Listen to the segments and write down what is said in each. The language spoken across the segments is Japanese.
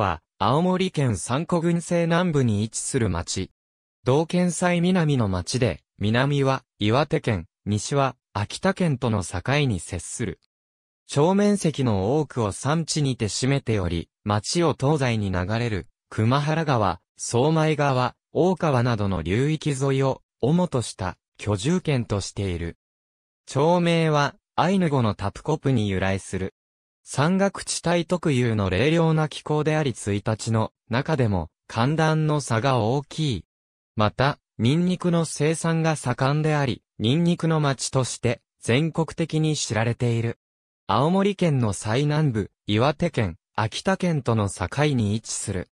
は、青森県三古郡西南部に位置する町。道県西南の町で、南は岩手県、西は秋田県との境に接する。町面積の多くを山地にて占めており、町を東西に流れる、熊原川、相米川、大川などの流域沿いを、主とした、居住権としている。町名は、アイヌ語のタプコプに由来する。山岳地帯特有の冷涼な気候であり1日の中でも寒暖の差が大きい。また、ニンニクの生産が盛んであり、ニンニクの町として全国的に知られている。青森県の最南部、岩手県、秋田県との境に位置する。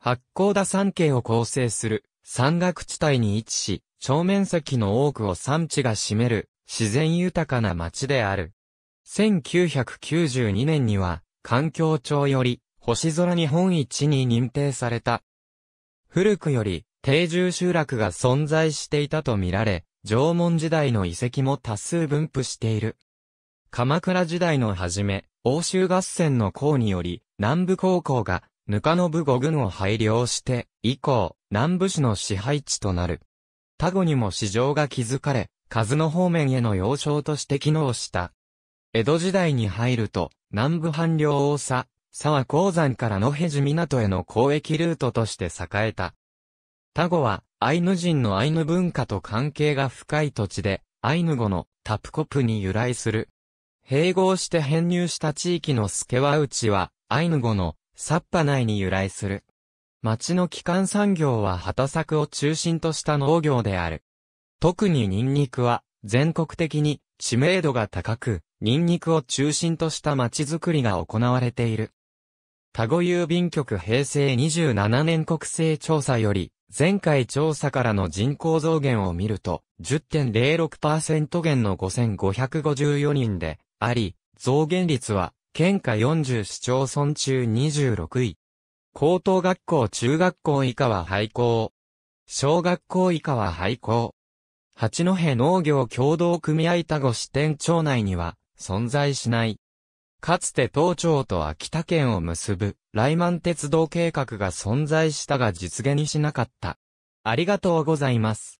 八甲田山系を構成する山岳地帯に位置し、正面積の多くを山地が占める自然豊かな町である。1992年には、環境庁より、星空日本一に認定された。古くより、定住集落が存在していたとみられ、縄文時代の遺跡も多数分布している。鎌倉時代の初め、欧州合戦の功により、南部高校が、ぬかの部五軍を配慮して、以降、南部市の支配地となる。田後にも市場が築かれ、数の方面への要衝として機能した。江戸時代に入ると、南部藩領大佐、沢鉱山から野辺地港への交易ルートとして栄えた。タゴは、アイヌ人のアイヌ文化と関係が深い土地で、アイヌ語のタプコプに由来する。併合して編入した地域のスケワウチは、アイヌ語のサッパ内に由来する。町の基幹産業は畑作を中心とした農業である。特にニンニクは、全国的に知名度が高く、ニンニクを中心とした町づくりが行われている。田子郵便局平成27年国勢調査より、前回調査からの人口増減を見ると、10.06%減の5554人で、あり、増減率は、県下40市町村中26位。高等学校中学校以下は廃校。小学校以下は廃校。八戸農業協同組合田子支店町内には、存在しない。かつて東町と秋田県を結ぶ、雷満鉄道計画が存在したが実現にしなかった。ありがとうございます。